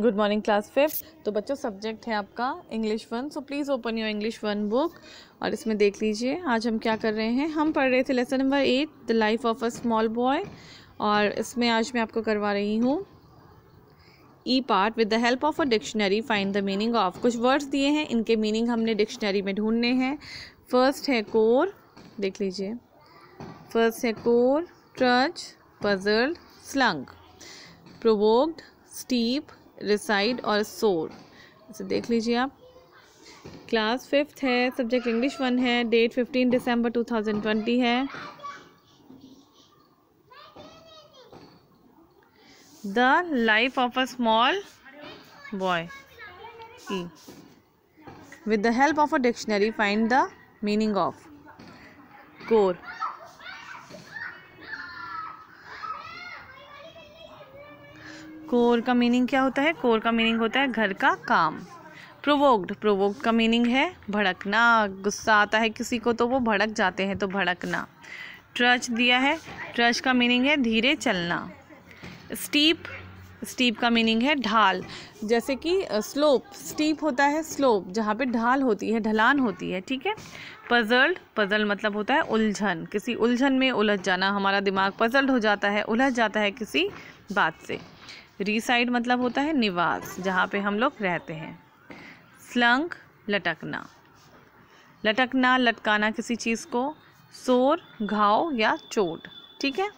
Good morning class fifth तो बच्चों subject है आपका English one so please open your English one book और इसमें देख लीजिए आज हम क्या कर रहे हैं हम पढ़ रहे थे lesson number eight the life of a small boy और इसमें आज मैं आपको करवा रही हूँ E part with the help of a dictionary find the meaning of कुछ वर्ड्स दिए हैं इनके मीनिंग हमने डिक्शनरी में ढूंढने हैं फर्स्ट है कोर देख लीजिए फर्स्ट है core trudge puzzle slung provoked steep reside और सोर इसे देख लीजिए आप क्लास फिफ्थ है सब्जेक्ट इंग्लिश वन है डेट फिफ्टीन दिसंबर टू थाउजेंड ट्वेंटी है the life of a small boy E with the help of a dictionary find the meaning of core core का मीनिंग क्या होता है कोर का meaning होता है घर का काम प्रोवोक्ड प्रोवोक्ड का मीनिंग है भड़कना गुस्सा आता है किसी को तो वो भड़क जाते हैं तो भड़कना ट्रच दिया है ट्रच का मीनिंग है धीरे चलना स्टीप स्टीप का मीनिंग है ढाल जैसे कि स्लोप स्टीप होता है स्लोप जहाँ पे ढाल होती है ढलान होती है ठीक है पजल्ड पजल मतलब होता है उलझन किसी उलझन में उलझ जाना हमारा दिमाग पजल्ड हो जाता है उलझ जाता है किसी बात से रीसाइड मतलब होता है निवास जहाँ पे हम लोग रहते हैं स्लंक लटकना लटकना लटकाना किसी चीज़ को शोर घाव या चोट ठीक है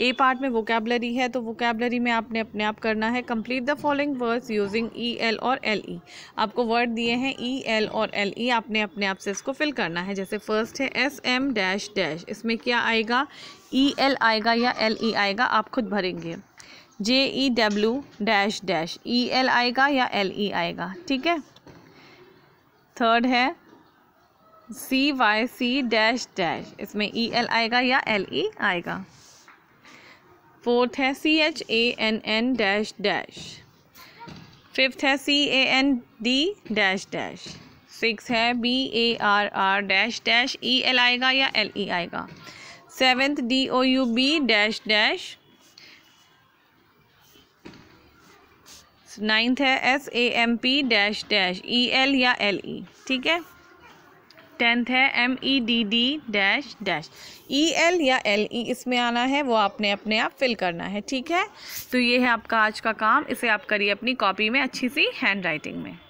ए पार्ट में वोकेबलरी है तो वोकेबलरी में आपने अपने आप करना है complete the following words using E L और एल ई e। आपको वर्ड दिए हैं ई e एल और एल ई e, आपने अपने आप से इसको फिल करना है जैसे फर्स्ट है एस एम डैश डैश इसमें क्या आएगा ई एल आएगा या एल ई आएगा आप खुद भरेंगे J E W dash dash E L आएगा या एल ई आएगा ठीक है थर्ड है C Y C dash dash इसमें ई एल आएगा या एल ई आएगा फोर्थ है C H A N N dash dash fifth है C A N D dash dash six है B A R R dash dash E L आएगा या L E आएगा seventh D O U B dash dash ninth है S A M P dash dash E L या L E e, ठीक है tenth है M E D D dash dash E L या L E e इसमें आना है वो आपने अपने आप फिल करना है ठीक है तो ये है आपका आज का काम इसे आप करिए अपनी कॉपी में अच्छी सी हैंड राइटिंग में